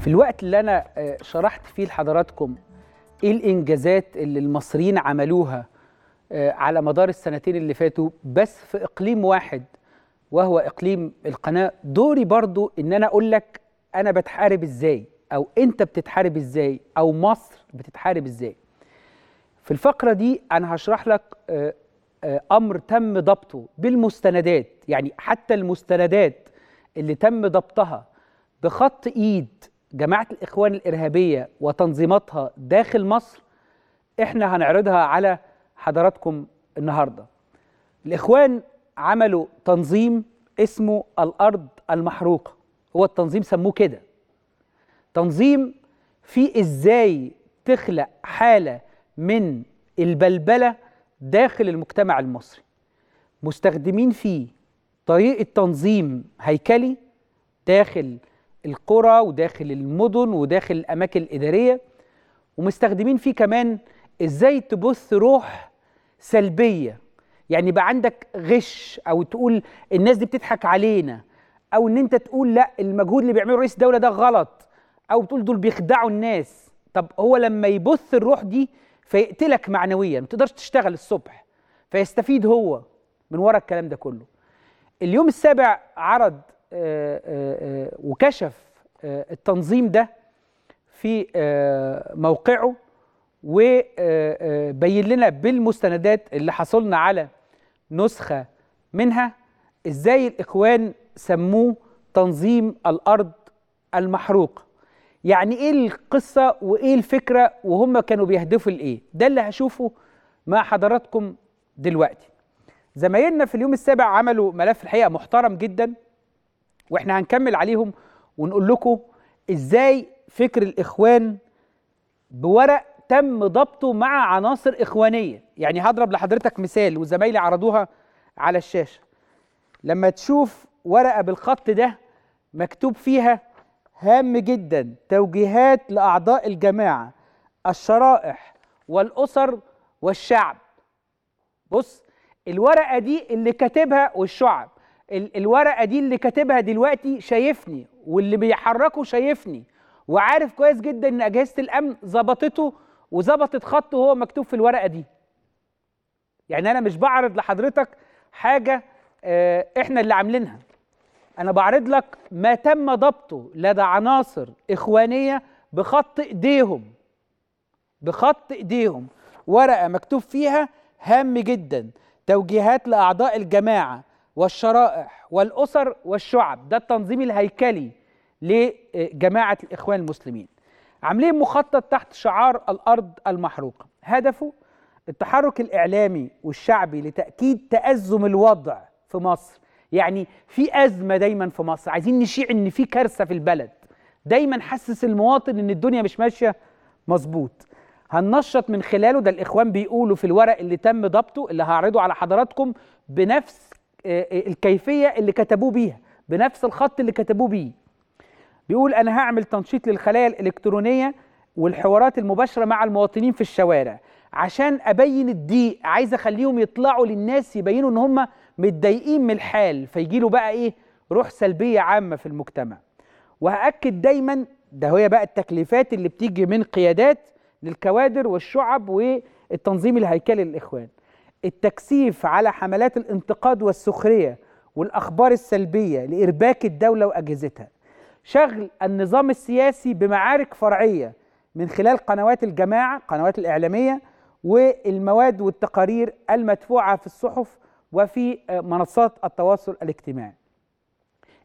في الوقت اللي انا آه، شرحت فيه لحضراتكم ايه الانجازات اللي المصريين عملوها آه، على مدار السنتين اللي فاتوا بس في اقليم واحد وهو اقليم القناه دوري برضو ان انا اقول لك انا بتحارب ازاي او انت بتتحارب ازاي او مصر بتتحارب ازاي في الفقره دي انا هشرح لك آه، امر تم ضبطه بالمستندات يعني حتى المستندات اللي تم ضبطها بخط ايد جماعة الإخوان الإرهابية وتنظيماتها داخل مصر إحنا هنعرضها على حضراتكم النهاردة الإخوان عملوا تنظيم اسمه الأرض المحروقة هو التنظيم سموه كده تنظيم فيه إزاي تخلق حالة من البلبلة داخل المجتمع المصري مستخدمين فيه طريقة تنظيم هيكلي داخل القرى وداخل المدن وداخل الاماكن الاداريه ومستخدمين فيه كمان ازاي تبث روح سلبيه يعني بقى عندك غش او تقول الناس دي بتضحك علينا او ان انت تقول لا المجهود اللي بيعمله رئيس الدوله ده غلط او تقول دول بيخدعوا الناس طب هو لما يبث الروح دي فيقتلك معنويا ما تقدرش تشتغل الصبح فيستفيد هو من ورا الكلام ده كله اليوم السابع عرض آه، آه، آه، وكشف التنظيم ده في موقعه وبين لنا بالمستندات اللي حصلنا على نسخة منها ازاي الإخوان سموه تنظيم الأرض المحروقة يعني ايه القصة وايه الفكرة وهم كانوا بيهدفوا لإيه ده اللي هشوفه مع حضراتكم دلوقتي زمايلنا في اليوم السابع عملوا ملف الحقيقة محترم جداً واحنا هنكمل عليهم ونقول لكم ازاي فكر الاخوان بورق تم ضبطه مع عناصر اخوانيه يعني هضرب لحضرتك مثال وزمايلي عرضوها على الشاشه لما تشوف ورقه بالخط ده مكتوب فيها هام جدا توجيهات لاعضاء الجماعه الشرائح والاسر والشعب بص الورقه دي اللي كاتبها والشعب الورقه دي اللي كاتبها دلوقتي شايفني واللي بيحركه شايفني وعارف كويس جدا ان اجهزه الامن ظبطته وظبطت خطه وهو مكتوب في الورقه دي يعني انا مش بعرض لحضرتك حاجه آه، احنا اللي عاملينها انا بعرض لك ما تم ضبطه لدى عناصر اخوانيه بخط ايديهم بخط ايديهم ورقه مكتوب فيها هام جدا توجيهات لاعضاء الجماعه والشرائح والأسر والشعب ده التنظيم الهيكلي لجماعة الإخوان المسلمين عاملين مخطط تحت شعار الأرض المحروقة هدفه التحرك الإعلامي والشعبي لتأكيد تأزم الوضع في مصر يعني في أزمة دايما في مصر عايزين نشيع إن في كارثة في البلد دايما حسس المواطن إن الدنيا مش ماشية مظبوط هننشط من خلاله ده الإخوان بيقولوا في الورق اللي تم ضبطه اللي هعرضه على حضراتكم بنفس آه، آه، الكيفيه اللي كتبوه بيها بنفس الخط اللي كتبوه بيه بيقول انا هعمل تنشيط للخلايا الالكترونيه والحوارات المباشره مع المواطنين في الشوارع عشان ابين الضيق عايز اخليهم يطلعوا للناس يبينوا ان هم متضايقين من الحال فيجي له بقى ايه روح سلبيه عامه في المجتمع وهاكد دايما ده هي بقى التكليفات اللي بتيجي من قيادات للكوادر والشعب والتنظيم الهيكلي للاخوان التكثيف على حملات الانتقاد والسخريه والاخبار السلبيه لارباك الدوله واجهزتها شغل النظام السياسي بمعارك فرعيه من خلال قنوات الجماعه قنوات الاعلاميه والمواد والتقارير المدفوعه في الصحف وفي آه، منصات التواصل الاجتماعي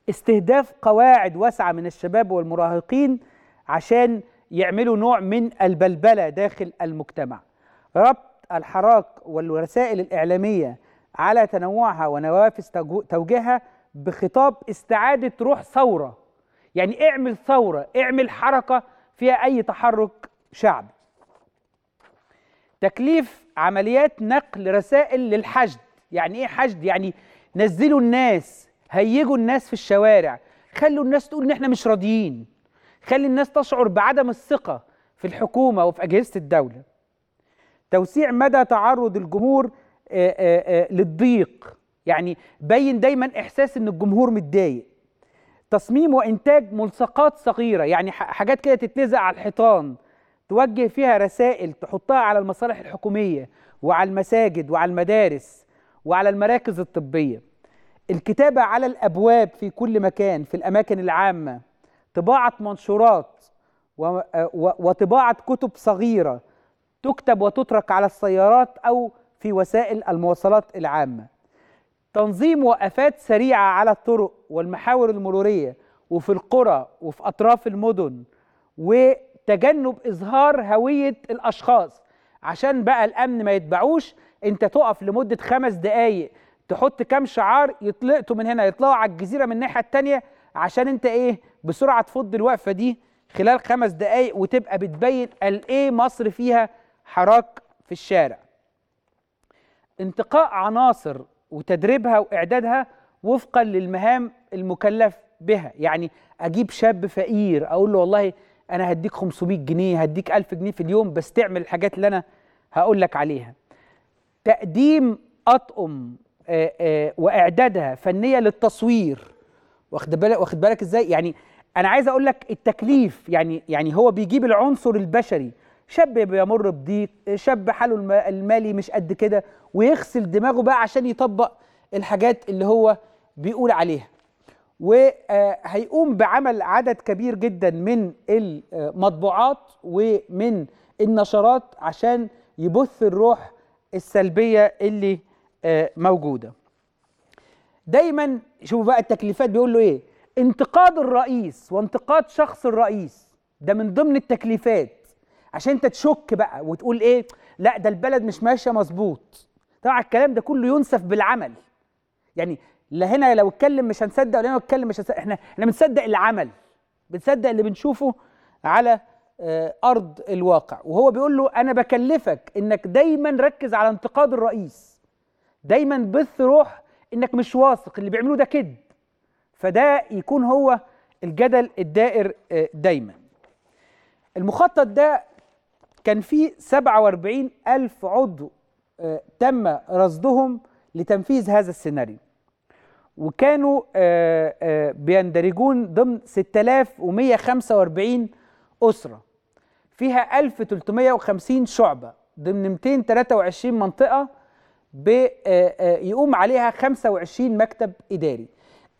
استهداف قواعد واسعه من الشباب والمراهقين عشان يعملوا نوع من البلبله داخل المجتمع ربط الحراك والرسائل الإعلامية على تنوعها ونوافذ توجيهها بخطاب استعادة روح ثورة يعني اعمل ثورة اعمل حركة فيها أي تحرك شعبي تكليف عمليات نقل رسائل للحشد يعني ايه حشد يعني نزلوا الناس هيجوا الناس في الشوارع خلوا الناس تقول ان احنا مش راضيين خلي الناس تشعر بعدم الثقة في الحكومة وفي أجهزة الدولة توسيع مدى تعرض الجمهور آه، آه، آه، للضيق يعني بين دايما احساس ان الجمهور متضايق تصميم وانتاج ملصقات صغيره يعني حاجات كده تتلزق على الحيطان توجه فيها رسائل تحطها على المصالح الحكوميه وعلى المساجد وعلى المدارس وعلى المراكز الطبيه الكتابه على الابواب في كل مكان في الاماكن العامه طباعه منشورات وطباعه كتب صغيره تكتب وتترك على السيارات أو في وسائل المواصلات العامة تنظيم وقفات سريعة على الطرق والمحاور المرورية وفي القرى وفي أطراف المدن وتجنب إظهار هوية الأشخاص عشان بقى الأمن ما يتبعوش أنت تقف لمدة خمس دقايق تحط كام شعار يطلقتوا من هنا يطلعوا على الجزيرة من الناحية التانية عشان أنت إيه بسرعة تفض الوقفة دي خلال خمس دقايق وتبقى بتبين قد إيه مصر فيها حراك في الشارع انتقاء عناصر وتدريبها واعدادها وفقا للمهام المكلف بها يعني اجيب شاب فقير اقول له والله انا هديك 500 جنيه هديك 1000 جنيه في اليوم بس تعمل الحاجات اللي انا هقول لك عليها تقديم اطقم واعدادها فنيه للتصوير واخد بالك واخد بالك ازاي يعني انا عايز اقول لك التكليف يعني يعني هو بيجيب العنصر البشري شاب بيمر بضيق شاب حاله المالي مش قد كده ويغسل دماغه بقى عشان يطبق الحاجات اللي هو بيقول عليها وهيقوم آه، بعمل عدد كبير جدا من المطبوعات ومن النشرات عشان يبث الروح السلبية اللي آه، موجودة دايما شوفوا بقى التكليفات بيقول له ايه انتقاد الرئيس وانتقاد شخص الرئيس ده من ضمن التكليفات عشان انت تشك بقى وتقول ايه لا ده البلد مش ماشيه مظبوط طبعا الكلام ده كله ينسف بالعمل يعني لا هنا لو اتكلم مش هنصدق ولا هنا اتكلم مش هنصدق احنا احنا بنصدق العمل بنصدق اللي بنشوفه على آه، ارض الواقع وهو بيقول له انا بكلفك انك دايما ركز على انتقاد الرئيس دايما بث روح انك مش واثق اللي بيعملوه ده كذب فده يكون هو الجدل الدائر آه، دايما المخطط ده كان في 47 ألف عضو آه، تم رصدهم لتنفيذ هذا السيناريو وكانوا آه، آه، بيندرجون ضمن 6145 أسرة فيها 1350 شعبة ضمن 223 منطقة يقوم عليها 25 مكتب إداري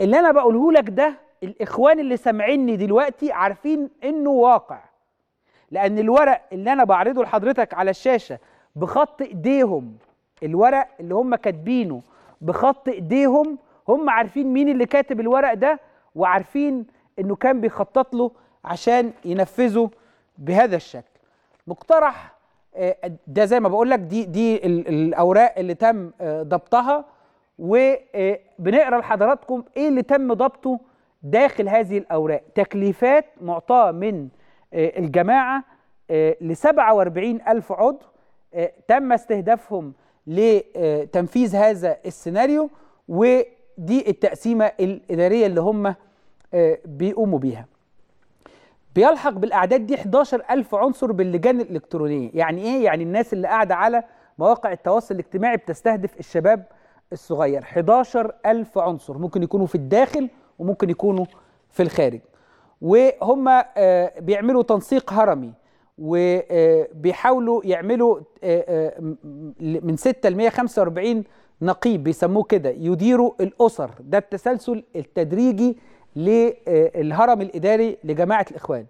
اللي أنا بقوله لك ده الإخوان اللي سامعيني دلوقتي عارفين إنه واقع لأن الورق اللي أنا بعرضه لحضرتك على الشاشة بخط إيديهم الورق اللي هم كاتبينه بخط إيديهم هم عارفين مين اللي كاتب الورق ده وعارفين إنه كان بيخطط له عشان ينفذه بهذا الشكل مقترح آه، ده زي ما بقول لك دي دي الاوراق اللي تم آه، ضبطها وبنقرا آه، لحضراتكم ايه اللي تم ضبطه داخل هذه الاوراق تكليفات معطاه من آه، الجماعة آه، ل 47 ألف عضو آه، تم استهدافهم لتنفيذ هذا السيناريو ودي التقسيمة الإدارية اللي هم بيقوموا بيها بيلحق بالأعداد دي 11 ألف عنصر باللجان الإلكترونية يعني إيه؟ يعني الناس اللي قاعدة على مواقع التواصل الاجتماعي بتستهدف الشباب الصغير 11 ألف عنصر ممكن يكونوا في الداخل وممكن يكونوا في الخارج وهم آه، بيعملوا تنسيق هرمي وبيحاولوا آه، يعملوا آه، من 6 ل 145 نقيب بيسموه كده يديروا الأسر ده التسلسل التدريجي للهرم الإداري لجماعة الإخوان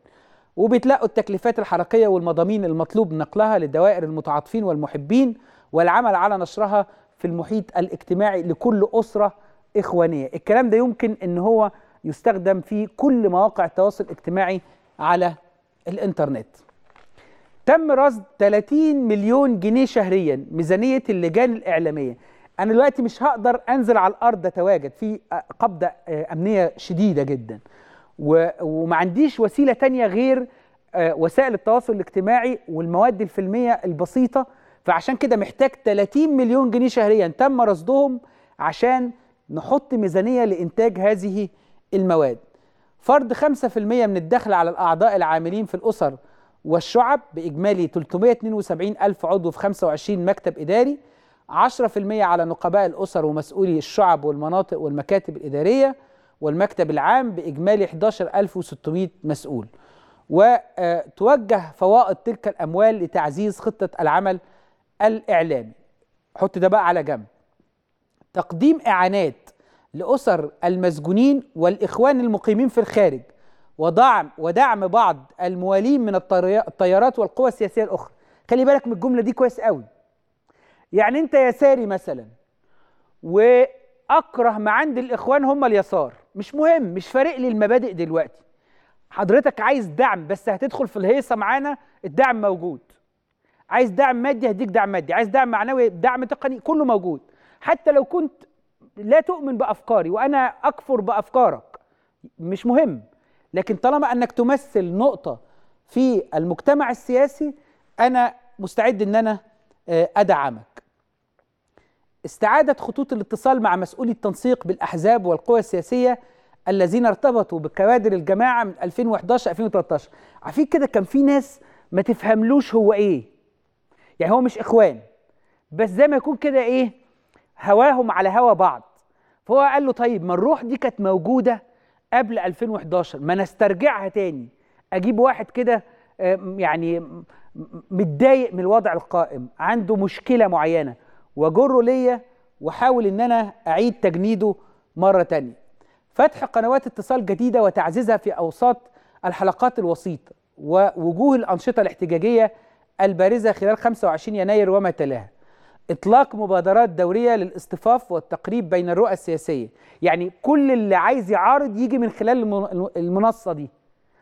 وبتلاقوا التكليفات الحركية والمضامين المطلوب نقلها للدوائر المتعاطفين والمحبين والعمل على نشرها في المحيط الاجتماعي لكل أسرة إخوانية الكلام ده يمكن أن هو يستخدم في كل مواقع التواصل الاجتماعي على الانترنت تم رصد 30 مليون جنيه شهريا ميزانية اللجان الإعلامية أنا دلوقتي مش هقدر أنزل على الأرض أتواجد في قبضة آه، أمنية شديدة جدا وما عنديش وسيلة تانية غير آه، وسائل التواصل الاجتماعي والمواد الفيلمية البسيطة فعشان كده محتاج 30 مليون جنيه شهريا تم رصدهم عشان نحط ميزانية لإنتاج هذه المواد فرض 5% من الدخل على الأعضاء العاملين في الأسر والشعب بإجمالي 372 ألف عضو في 25 مكتب إداري 10% على نقباء الأسر ومسؤولي الشعب والمناطق والمكاتب الإدارية والمكتب العام بإجمالي 11600 مسؤول وتوجه فوائد تلك الأموال لتعزيز خطة العمل الإعلامي حط ده بقى على جنب تقديم إعانات لأسر المسجونين والإخوان المقيمين في الخارج ودعم ودعم بعض الموالين من التيارات والقوى السياسية الأخرى خلي بالك من الجملة دي كويس قوي يعني أنت يساري مثلا وأكره ما عند الإخوان هم اليسار مش مهم مش فارق لي المبادئ دلوقتي حضرتك عايز دعم بس هتدخل في الهيصة معانا الدعم موجود عايز دعم مادي هديك دعم مادي عايز دعم معنوي دعم تقني كله موجود حتى لو كنت لا تؤمن بافكاري وانا اكفر بافكارك مش مهم لكن طالما انك تمثل نقطه في المجتمع السياسي انا مستعد ان انا آه، ادعمك استعاده خطوط الاتصال مع مسؤولي التنسيق بالاحزاب والقوى السياسيه الذين ارتبطوا بكوادر الجماعه من 2011 2013 عارفين كده كان في ناس ما تفهملوش هو ايه يعني هو مش اخوان بس زي ما يكون كده ايه هواهم على هوا بعض فهو قال له طيب ما الروح دي كانت موجودة قبل 2011 ما نسترجعها تاني أجيب واحد كده آه، يعني متضايق من الوضع القائم عنده مشكلة معينة وجره ليا وحاول ان انا اعيد تجنيده مرة تانية فتح قنوات اتصال جديدة وتعزيزها في اوساط الحلقات الوسيطة ووجوه الانشطة الاحتجاجية البارزة خلال 25 يناير وما تلاها إطلاق مبادرات دورية للاصطفاف والتقريب بين الرؤى السياسية يعني كل اللي عايز يعارض يجي من خلال المنصة دي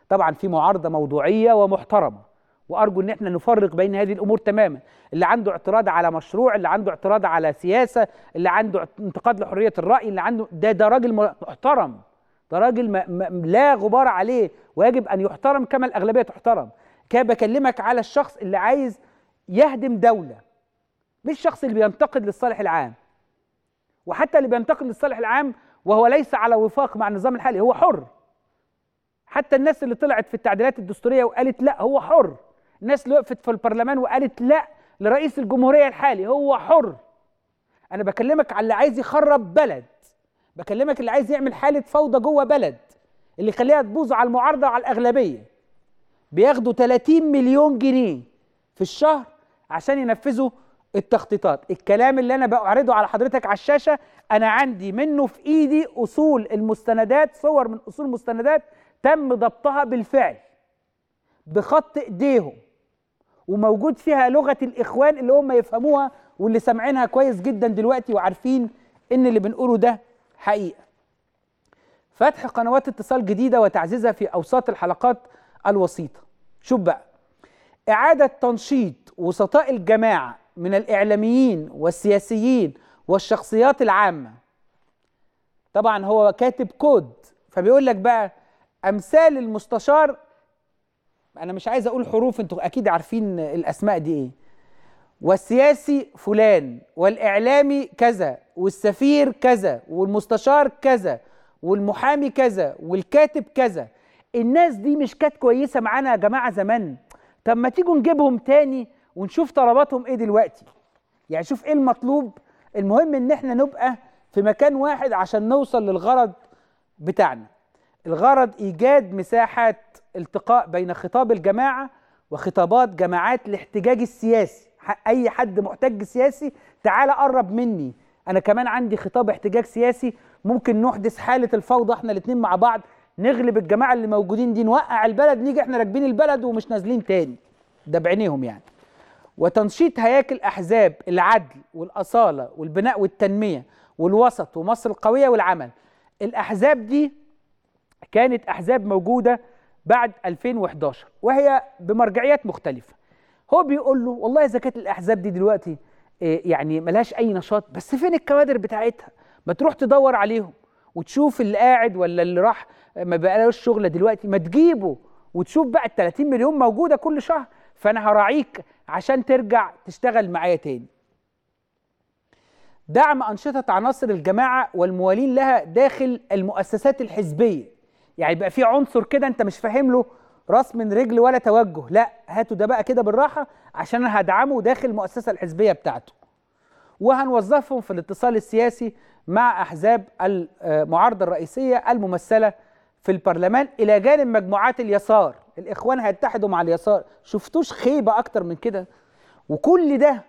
طبعا في معارضة موضوعية ومحترمة وارجو ان احنا نفرق بين هذه الامور تماما اللي عنده اعتراض على مشروع اللي عنده اعتراض على سياسه اللي عنده انتقاد لحريه الراي اللي عنده ده ده راجل محترم ده راجل ما ما لا غبار عليه ويجب ان يحترم كما الاغلبيه تحترم كان بكلمك على الشخص اللي عايز يهدم دوله مش الشخص اللي بينتقد للصالح العام وحتى اللي بينتقد للصالح العام وهو ليس على وفاق مع النظام الحالي هو حر حتى الناس اللي طلعت في التعديلات الدستوريه وقالت لا هو حر الناس اللي وقفت في البرلمان وقالت لا لرئيس الجمهوريه الحالي هو حر انا بكلمك على اللي عايز يخرب بلد بكلمك اللي عايز يعمل حاله فوضى جوه بلد اللي يخليها تبوظ على المعارضه وعلى الاغلبيه بياخدوا 30 مليون جنيه في الشهر عشان ينفذوا التخطيطات الكلام اللي انا بعرضه على حضرتك على الشاشه انا عندي منه في ايدي اصول المستندات صور من اصول المستندات تم ضبطها بالفعل بخط ايديهم وموجود فيها لغه الاخوان اللي هم يفهموها واللي سامعينها كويس جدا دلوقتي وعارفين ان اللي بنقوله ده حقيقه فتح قنوات اتصال جديده وتعزيزها في اوساط الحلقات الوسيطه شوف بقى اعاده تنشيط وسطاء الجماعه من الاعلاميين والسياسيين والشخصيات العامه طبعا هو كاتب كود فبيقول لك بقى امثال المستشار انا مش عايز اقول حروف انتوا اكيد عارفين الاسماء دي ايه والسياسي فلان والاعلامي كذا والسفير كذا والمستشار كذا والمحامي كذا والكاتب كذا الناس دي مش كانت كويسه معانا يا جماعه زمان طب ما تيجوا نجيبهم تاني ونشوف طلباتهم ايه دلوقتي يعني شوف ايه المطلوب المهم ان احنا نبقى في مكان واحد عشان نوصل للغرض بتاعنا الغرض ايجاد مساحات التقاء بين خطاب الجماعه وخطابات جماعات الاحتجاج السياسي اي حد محتج سياسي تعال قرب مني انا كمان عندي خطاب احتجاج سياسي ممكن نحدث حاله الفوضى احنا الاثنين مع بعض نغلب الجماعه اللي موجودين دي نوقع البلد نيجي احنا راكبين البلد ومش نازلين تاني ده بعينيهم يعني وتنشيط هياكل أحزاب العدل والأصالة والبناء والتنمية والوسط ومصر القوية والعمل الأحزاب دي كانت أحزاب موجودة بعد 2011 وهي بمرجعيات مختلفة هو بيقول له والله اذا كانت الأحزاب دي دلوقتي آه، يعني ملهاش أي نشاط بس فين الكوادر بتاعتها ما تروح تدور عليهم وتشوف اللي قاعد ولا اللي راح ما بقالوش شغله دلوقتي ما تجيبه وتشوف بقى ال 30 مليون موجوده كل شهر فانا هراعيك عشان ترجع تشتغل معايا تاني دعم أنشطة عناصر الجماعة والموالين لها داخل المؤسسات الحزبية يعني بقى في عنصر كده أنت مش فاهم له راس من رجل ولا توجه لا هاتوا ده بقى كده بالراحة عشان أنا هدعمه داخل المؤسسة الحزبية بتاعته وهنوظفهم في الاتصال السياسي مع أحزاب المعارضة الرئيسية الممثلة في البرلمان إلى جانب مجموعات اليسار الاخوان هيتحدوا مع اليسار شفتوش خيبه اكتر من كده وكل ده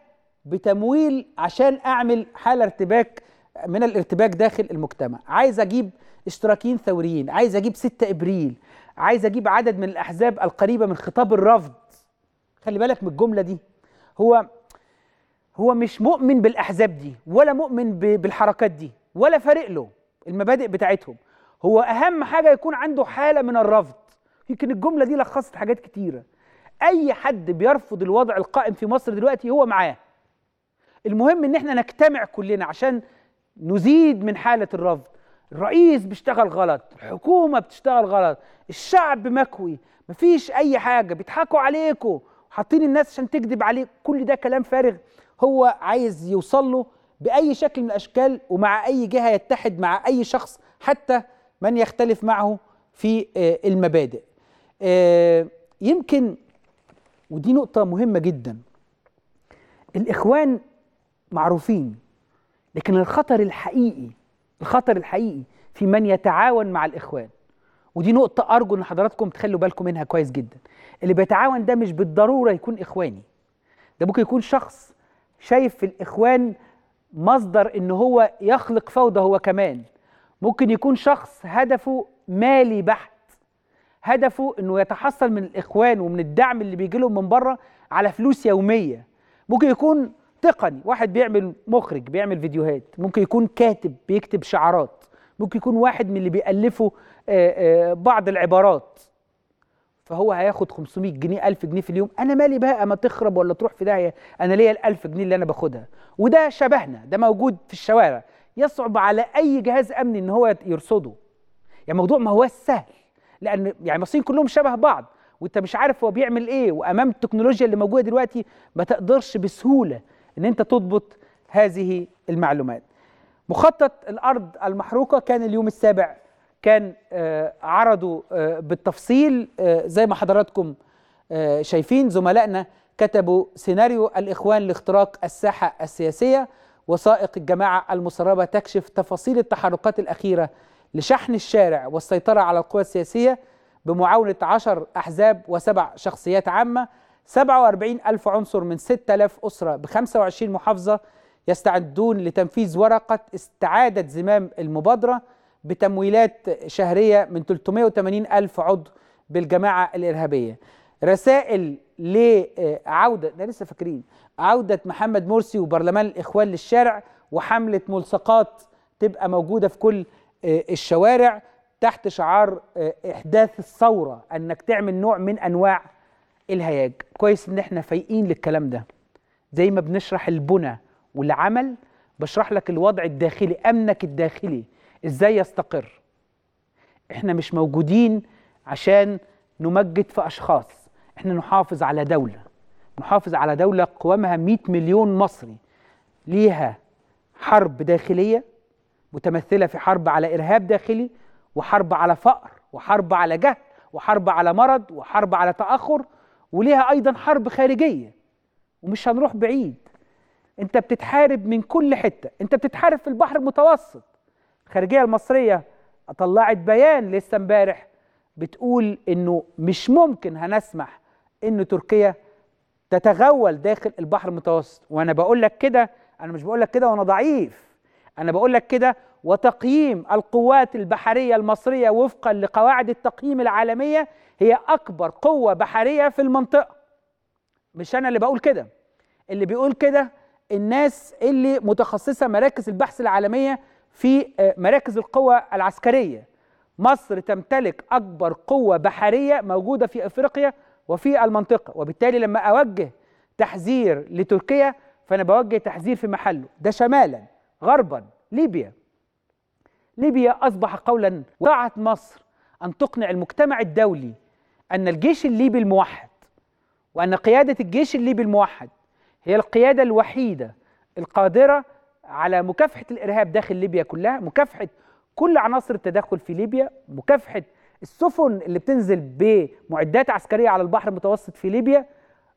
بتمويل عشان اعمل حاله ارتباك من الارتباك داخل المجتمع عايز اجيب اشتراكيين ثوريين عايز اجيب 6 ابريل عايز اجيب عدد من الاحزاب القريبه من خطاب الرفض خلي بالك من الجمله دي هو هو مش مؤمن بالاحزاب دي ولا مؤمن بالحركات دي ولا فارق له المبادئ بتاعتهم هو اهم حاجه يكون عنده حاله من الرفض يمكن الجمله دي لخصت حاجات كتيره اي حد بيرفض الوضع القائم في مصر دلوقتي هو معاه المهم ان احنا نجتمع كلنا عشان نزيد من حاله الرفض الرئيس بيشتغل غلط الحكومه بتشتغل غلط الشعب مكوي مفيش اي حاجه بيضحكوا عليكم حاطين الناس عشان تكذب عليك كل ده كلام فارغ هو عايز يوصل له باي شكل من الاشكال ومع اي جهه يتحد مع اي شخص حتى من يختلف معه في آه، المبادئ آه، يمكن ودي نقطة مهمة جدا الإخوان معروفين لكن الخطر الحقيقي الخطر الحقيقي في من يتعاون مع الإخوان ودي نقطة أرجو إن حضراتكم تخلوا بالكم منها كويس جدا اللي بيتعاون ده مش بالضرورة يكون إخواني ده ممكن يكون شخص شايف في الإخوان مصدر إن هو يخلق فوضى هو كمان ممكن يكون شخص هدفه مالي بحت هدفه انه يتحصل من الاخوان ومن الدعم اللي بيجي لهم من بره على فلوس يوميه ممكن يكون تقني واحد بيعمل مخرج بيعمل فيديوهات ممكن يكون كاتب بيكتب شعارات ممكن يكون واحد من اللي بيألفوا آه، آه، بعض العبارات فهو هياخد 500 جنيه 1000 جنيه في اليوم انا مالي بقى ما تخرب ولا تروح في داهيه انا ليا ال 1000 جنيه اللي انا باخدها وده شبهنا ده موجود في الشوارع يصعب على اي جهاز امني ان هو يرصده يعني موضوع ما هو سهل لان يعني المصريين كلهم شبه بعض وانت مش عارف هو بيعمل ايه وامام التكنولوجيا اللي موجوده دلوقتي ما تقدرش بسهوله ان انت تضبط هذه المعلومات مخطط الارض المحروقه كان اليوم السابع كان آه، عرضه آه، بالتفصيل آه، زي ما حضراتكم شايفين زملائنا كتبوا سيناريو الاخوان لاختراق الساحه السياسيه وثائق الجماعه المسربه تكشف تفاصيل التحركات الاخيره لشحن الشارع والسيطرة على القوى السياسية بمعاونة 10 أحزاب وسبع شخصيات عامة 47 ألف عنصر من 6000 أسرة ب 25 محافظة يستعدون لتنفيذ ورقة استعادة زمام المبادرة بتمويلات شهرية من 380 ألف عضو بالجماعة الإرهابية رسائل لعودة ده لسه فاكرين عودة محمد مرسي وبرلمان الإخوان للشارع وحملة ملصقات تبقى موجودة في كل آه، الشوارع تحت شعار آه، احداث الثوره انك تعمل نوع من انواع الهياج كويس ان احنا فايقين للكلام ده زي ما بنشرح البنى والعمل بشرح لك الوضع الداخلي امنك الداخلي ازاي يستقر احنا مش موجودين عشان نمجد في اشخاص احنا نحافظ على دوله نحافظ على دوله قوامها 100 مليون مصري ليها حرب داخليه متمثله في حرب على ارهاب داخلي وحرب على فقر وحرب على جهل وحرب على مرض وحرب على تاخر وليها ايضا حرب خارجيه ومش هنروح بعيد انت بتتحارب من كل حته انت بتتحارب في البحر المتوسط الخارجيه المصريه طلعت بيان لسه امبارح بتقول انه مش ممكن هنسمح ان تركيا تتغول داخل البحر المتوسط وانا بقول لك كده انا مش بقول لك كده وانا ضعيف أنا بقول لك كده وتقييم القوات البحرية المصرية وفقا لقواعد التقييم العالمية هي أكبر قوة بحرية في المنطقة مش أنا اللي بقول كده اللي بيقول كده الناس اللي متخصصة مراكز البحث العالمية في آه، مراكز القوى العسكرية مصر تمتلك أكبر قوة بحرية موجودة في أفريقيا وفي المنطقة وبالتالي لما أوجه تحذير لتركيا فأنا بوجه تحذير في محله ده شمالا غربا ليبيا ليبيا أصبح قولا وقعت مصر أن تقنع المجتمع الدولي أن الجيش الليبي الموحد وأن قيادة الجيش الليبي الموحد هي القيادة الوحيدة القادرة على مكافحة الإرهاب داخل ليبيا كلها مكافحة كل عناصر التدخل في ليبيا مكافحة السفن اللي بتنزل بمعدات عسكرية على البحر المتوسط في ليبيا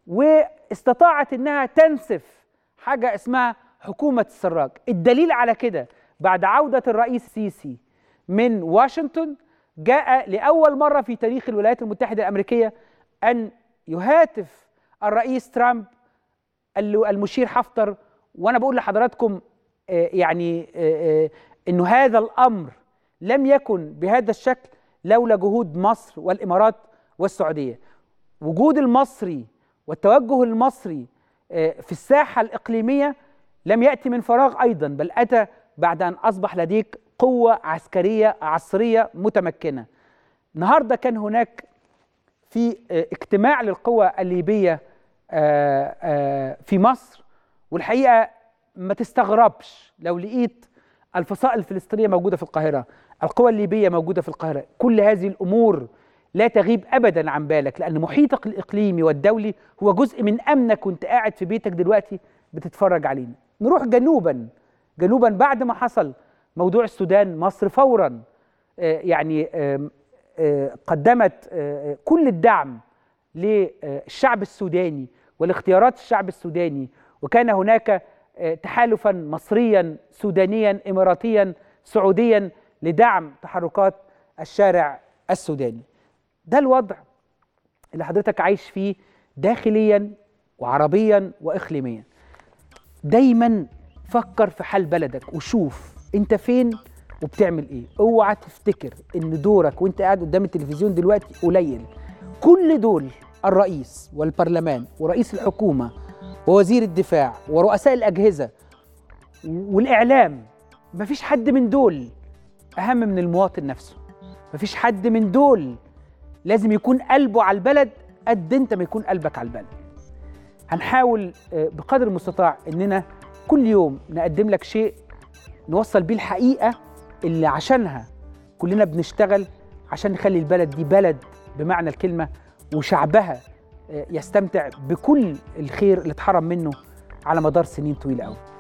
واستطاعت أنها تنسف حاجة اسمها حكومة السراج الدليل على كده بعد عودة الرئيس السيسي من واشنطن جاء لأول مرة في تاريخ الولايات المتحدة الأمريكية أن يهاتف الرئيس ترامب المشير حفتر وأنا بقول لحضراتكم آه، يعني آه، آه، أنه هذا الأمر لم يكن بهذا الشكل لولا جهود مصر والإمارات والسعودية وجود المصري والتوجه المصري في الساحة الإقليمية لم يأتي من فراغ أيضا بل أتى بعد أن أصبح لديك قوة عسكرية عصرية متمكنة النهاردة كان هناك في آه، اجتماع للقوى الليبية آه، آه، في مصر والحقيقة ما تستغربش لو لقيت الفصائل الفلسطينية موجودة في القاهرة القوى الليبية موجودة في القاهرة كل هذه الأمور لا تغيب أبدا عن بالك لأن محيطك الإقليمي والدولي هو جزء من أمنك وانت قاعد في بيتك دلوقتي بتتفرج علينا نروح جنوبا جنوبا بعد ما حصل موضوع السودان مصر فورا آه، يعني آه، قدمت آه، كل الدعم للشعب السوداني والاختيارات الشعب السوداني وكان هناك تحالفا مصريا سودانيا اماراتيا سعوديا لدعم تحركات الشارع السوداني ده الوضع اللي حضرتك عايش فيه داخليا وعربيا واقليميا دايما فكر في حال بلدك وشوف انت فين وبتعمل ايه اوعى تفتكر ان دورك وانت قاعد قدام التلفزيون دلوقتي قليل كل دول الرئيس والبرلمان ورئيس الحكومه ووزير الدفاع ورؤساء الاجهزه والاعلام مفيش حد من دول اهم من المواطن نفسه مفيش حد من دول لازم يكون قلبه على البلد قد انت ما يكون قلبك على البلد هنحاول آه، بقدر المستطاع اننا كل يوم نقدم لك شيء نوصل بيه الحقيقه اللي عشانها كلنا بنشتغل عشان نخلي البلد دي بلد بمعنى الكلمه وشعبها آه، يستمتع بكل الخير اللي اتحرم منه على مدار سنين طويله قوي